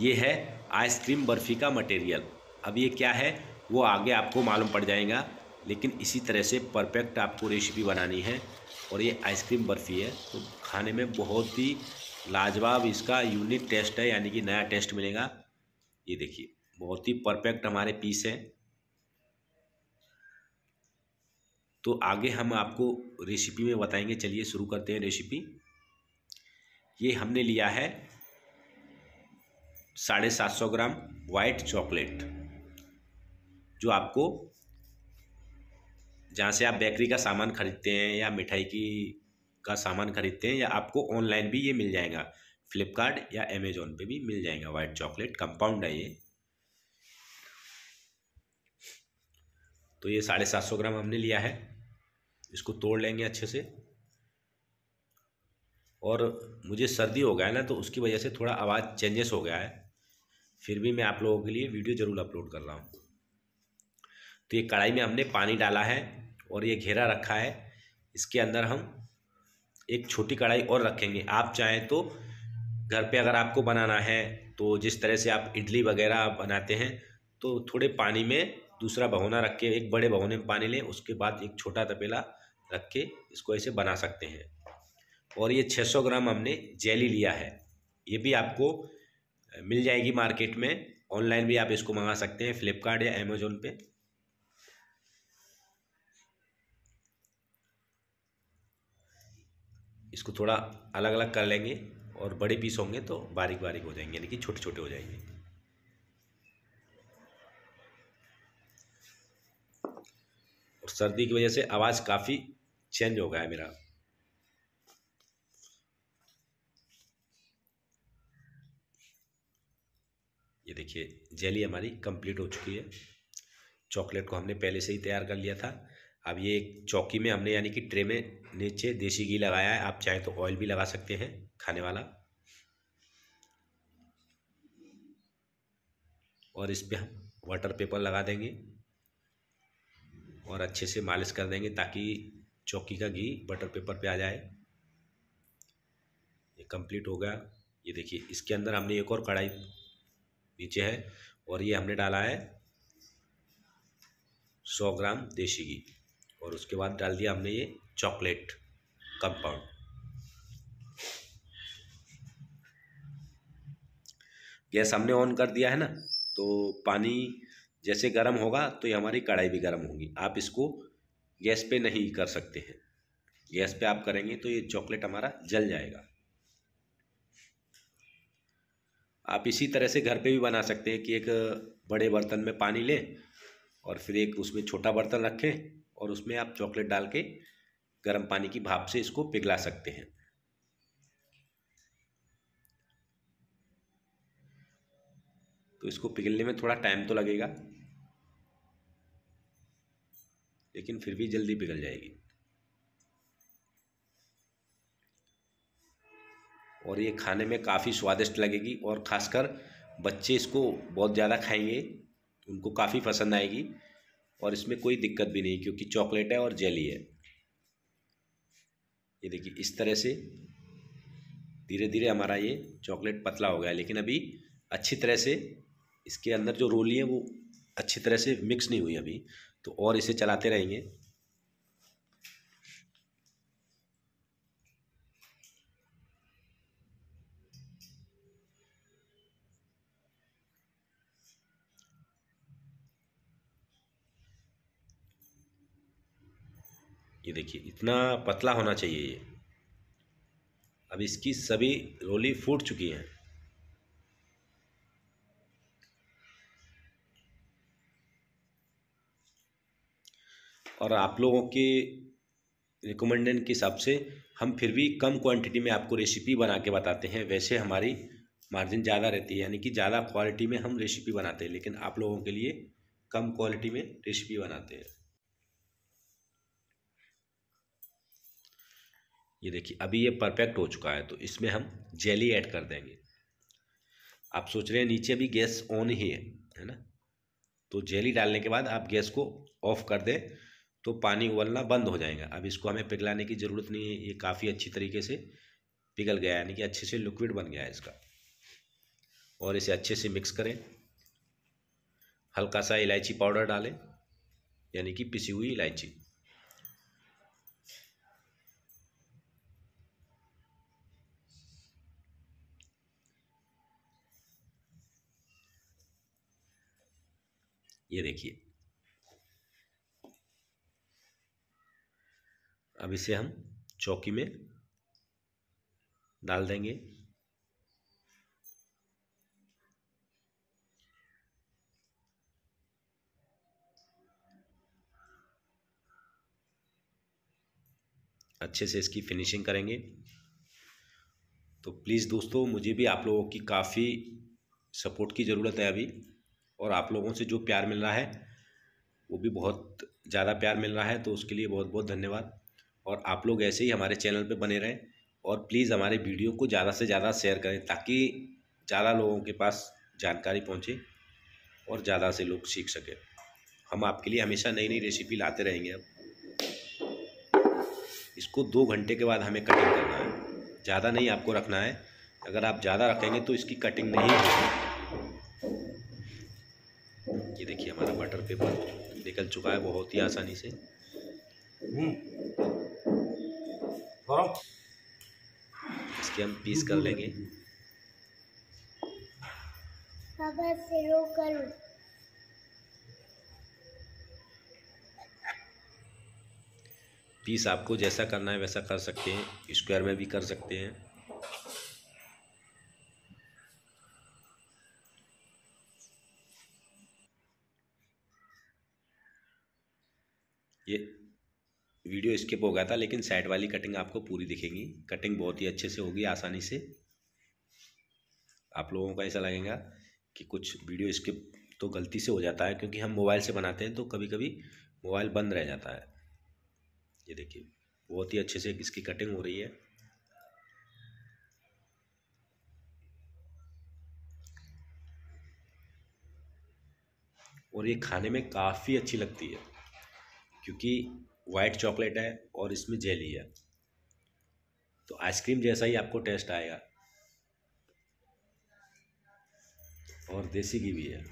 ये है आइसक्रीम बर्फ़ी का मटेरियल अब ये क्या है वो आगे आपको मालूम पड़ जाएगा लेकिन इसी तरह से परफेक्ट आपको रेसिपी बनानी है और ये आइसक्रीम बर्फ़ी है तो खाने में बहुत ही लाजवाब इसका यूनिक टेस्ट है यानी कि नया टेस्ट मिलेगा ये देखिए बहुत ही परफेक्ट हमारे पीस है तो आगे हम आपको रेसिपी में बताएंगे चलिए शुरू करते हैं रेसिपी ये हमने लिया है साढ़े सात सौ ग्राम वाइट चॉकलेट जो आपको जहाँ से आप बेकरी का सामान खरीदते हैं या मिठाई की का सामान खरीदते हैं या आपको ऑनलाइन भी ये मिल जाएगा फ्लिपकार्ट या अमेजोन पे भी मिल जाएगा वाइट चॉकलेट कंपाउंड है ये तो ये साढ़े सात सौ ग्राम हमने लिया है इसको तोड़ लेंगे अच्छे से और मुझे सर्दी हो गया है ना तो उसकी वजह से थोड़ा आवाज़ चेंजेस हो गया है फिर भी मैं आप लोगों के लिए वीडियो ज़रूर अपलोड कर रहा हूँ तो ये कढ़ाई में हमने पानी डाला है और ये घेरा रखा है इसके अंदर हम एक छोटी कढ़ाई और रखेंगे आप चाहें तो घर पे अगर आपको बनाना है तो जिस तरह से आप इडली वगैरह बनाते हैं तो थोड़े पानी में दूसरा भगोना रख के एक बड़े भगोने में पानी लें उसके बाद एक छोटा तपेला रख के इसको ऐसे बना सकते हैं और ये 600 ग्राम हमने जेली लिया है ये भी आपको मिल जाएगी मार्केट में ऑनलाइन भी आप इसको मंगा सकते हैं फ्लिपकार्ट या अमेजोन पे इसको थोड़ा अलग अलग कर लेंगे और बड़े पीस होंगे तो बारीक बारीक हो जाएंगे यानी कि छोटे छोटे हो जाएंगे और सर्दी की वजह से आवाज़ काफ़ी चेंज हो गया है मेरा ये देखिए जेली हमारी कंप्लीट हो चुकी है चॉकलेट को हमने पहले से ही तैयार कर लिया था अब ये एक चौकी में हमने यानी कि ट्रे में नीचे देसी घी लगाया है आप चाहे तो ऑयल भी लगा सकते हैं खाने वाला और इस पर हम वाटर पेपर लगा देंगे और अच्छे से मालिश कर देंगे ताकि चौकी का घी बटर पेपर पे आ जाए ये कंप्लीट हो गया ये देखिए इसके अंदर हमने एक और कढ़ाई नीचे है और ये हमने डाला है सौ ग्राम देसी घी और उसके बाद डाल दिया हमने ये चॉकलेट कंपाउंड गैस हमने ऑन कर दिया है ना तो पानी जैसे गर्म होगा तो ये हमारी कढ़ाई भी गर्म होगी आप इसको गैस पे नहीं कर सकते हैं गैस पे आप करेंगे तो ये चॉकलेट हमारा जल जाएगा आप इसी तरह से घर पे भी बना सकते हैं कि एक बड़े बर्तन में पानी लें और फिर एक उसमें छोटा बर्तन रखें और उसमें आप चॉकलेट डाल के गर्म पानी की भाप से इसको पिघला सकते हैं तो इसको पिघलने में थोड़ा टाइम तो लगेगा लेकिन फिर भी जल्दी पिघल जाएगी और ये खाने में काफ़ी स्वादिष्ट लगेगी और ख़ासकर बच्चे इसको बहुत ज़्यादा खाएंगे उनको काफ़ी पसंद आएगी और इसमें कोई दिक्कत भी नहीं क्योंकि चॉकलेट है और जेली है ये देखिए इस तरह से धीरे धीरे हमारा ये चॉकलेट पतला हो गया लेकिन अभी अच्छी तरह से इसके अंदर जो रोली है वो अच्छी तरह से मिक्स नहीं हुई अभी तो और इसे चलाते रहेंगे देखिए इतना पतला होना चाहिए ये अब इसकी सभी रोली फूट चुकी हैं और आप लोगों के रिकमेंडेशन के हिसाब से हम फिर भी कम क्वांटिटी में आपको रेसिपी बना के बताते हैं वैसे हमारी मार्जिन ज़्यादा रहती है यानी कि ज़्यादा क्वालिटी में हम रेसिपी बनाते हैं लेकिन आप लोगों के लिए कम क्वालिटी में रेसिपी बनाते हैं ये देखिए अभी ये परफेक्ट हो चुका है तो इसमें हम जेली ऐड कर देंगे आप सोच रहे हैं नीचे भी गैस ऑन ही है है ना तो जेली डालने के बाद आप गैस को ऑफ कर दें तो पानी उबलना बंद हो जाएगा अब इसको हमें पिघलाने की ज़रूरत नहीं है ये काफ़ी अच्छी तरीके से पिघल गया यानी कि अच्छे से लिक्विड बन गया है इसका और इसे अच्छे से मिक्स करें हल्का सा इलायची पाउडर डालें यानी कि पिसी हुई इलायची ये देखिए अब इसे हम चौकी में डाल देंगे अच्छे से इसकी फिनिशिंग करेंगे तो प्लीज़ दोस्तों मुझे भी आप लोगों की काफ़ी सपोर्ट की ज़रूरत है अभी और आप लोगों से जो प्यार मिल रहा है वो भी बहुत ज़्यादा प्यार मिल रहा है तो उसके लिए बहुत बहुत धन्यवाद और आप लोग ऐसे ही हमारे चैनल पर बने रहें और प्लीज़ हमारे वीडियो को ज़्यादा से ज़्यादा शेयर करें ताकि ज़्यादा लोगों के पास जानकारी पहुँचे और ज़्यादा से लोग सीख सकें हम आपके लिए हमेशा नई नई रेसिपी लाते रहेंगे अब इसको दो घंटे के बाद हमें कटिंग करना है ज़्यादा नहीं आपको रखना है अगर आप ज़्यादा रखेंगे तो इसकी कटिंग नहीं होगी चुका है बहुत ही आसानी से हम्म। इसके हम पीस कर लेंगे पीस आपको जैसा करना है वैसा कर सकते हैं स्क्वायर में भी कर सकते हैं ये वीडियो स्किप हो गया था लेकिन साइड वाली कटिंग आपको पूरी दिखेगी कटिंग बहुत ही अच्छे से होगी आसानी से आप लोगों को ऐसा लगेगा कि कुछ वीडियो स्किप तो गलती से हो जाता है क्योंकि हम मोबाइल से बनाते हैं तो कभी कभी मोबाइल बंद रह जाता है ये देखिए बहुत ही अच्छे से इसकी कटिंग हो रही है और ये खाने में काफ़ी अच्छी लगती है क्योंकि वाइट चॉकलेट है और इसमें जेली है तो आइसक्रीम जैसा ही आपको टेस्ट आएगा और देसी घी भी है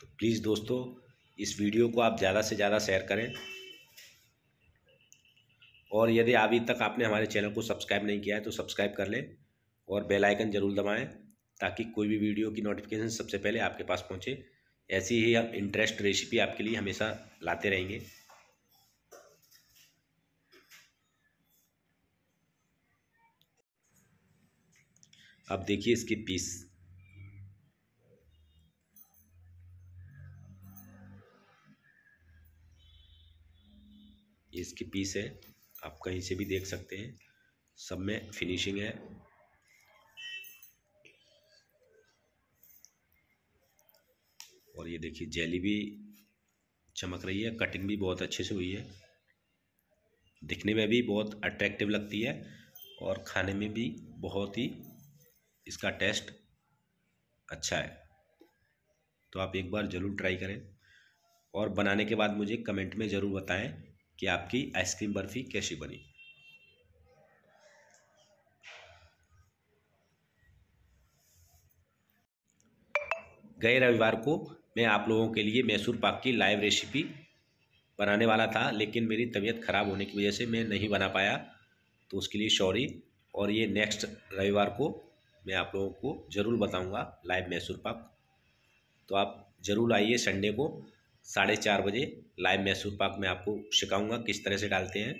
तो प्लीज़ दोस्तों इस वीडियो को आप ज़्यादा से ज़्यादा शेयर करें और यदि अभी तक आपने हमारे चैनल को सब्सक्राइब नहीं किया है तो सब्सक्राइब कर लें और बेल आइकन ज़रूर दबाएं ताकि कोई भी वीडियो की नोटिफिकेशन सबसे पहले आपके पास पहुंचे ऐसी ही हम इंटरेस्ट रेसिपी आपके लिए हमेशा लाते रहेंगे अब देखिए इसके पीस इसके पीस है आप कहीं से भी देख सकते हैं सब में फिनिशिंग है और ये देखिए जेली भी चमक रही है कटिंग भी बहुत अच्छे से हुई है दिखने में भी बहुत अट्रैक्टिव लगती है और खाने में भी बहुत ही इसका टेस्ट अच्छा है तो आप एक बार ज़रूर ट्राई करें और बनाने के बाद मुझे कमेंट में ज़रूर बताएं कि आपकी आइसक्रीम बर्फ़ी कैसी बनी गए रविवार को मैं आप लोगों के लिए मैसूर पाक की लाइव रेसिपी बनाने वाला था लेकिन मेरी तबीयत ख़राब होने की वजह से मैं नहीं बना पाया तो उसके लिए सॉरी और ये नेक्स्ट रविवार को मैं आप लोगों को ज़रूर बताऊंगा लाइव मैसूर पाक तो आप ज़रूर आइए संडे को साढ़े चार बजे लाइव मैसूर पाक में आपको सिखाऊंगा किस तरह से डालते हैं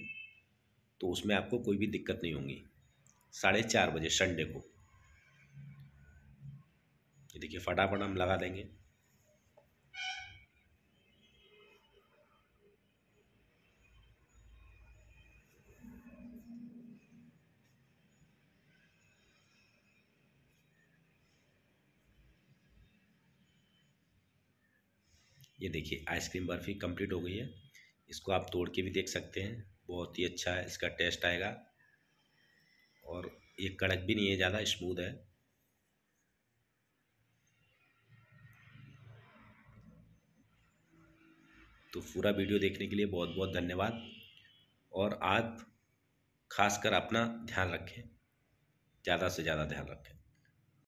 तो उसमें आपको कोई भी दिक्कत नहीं होगी साढ़े चार बजे संडे को ये देखिए फटाफट हम लगा देंगे ये देखिए आइसक्रीम बर्फ़ी कंप्लीट हो गई है इसको आप तोड़ के भी देख सकते हैं बहुत ही अच्छा है इसका टेस्ट आएगा और ये कड़क भी नहीं है ज़्यादा स्मूद है तो पूरा वीडियो देखने के लिए बहुत बहुत धन्यवाद और आप खासकर अपना ध्यान रखें ज़्यादा से ज़्यादा ध्यान रखें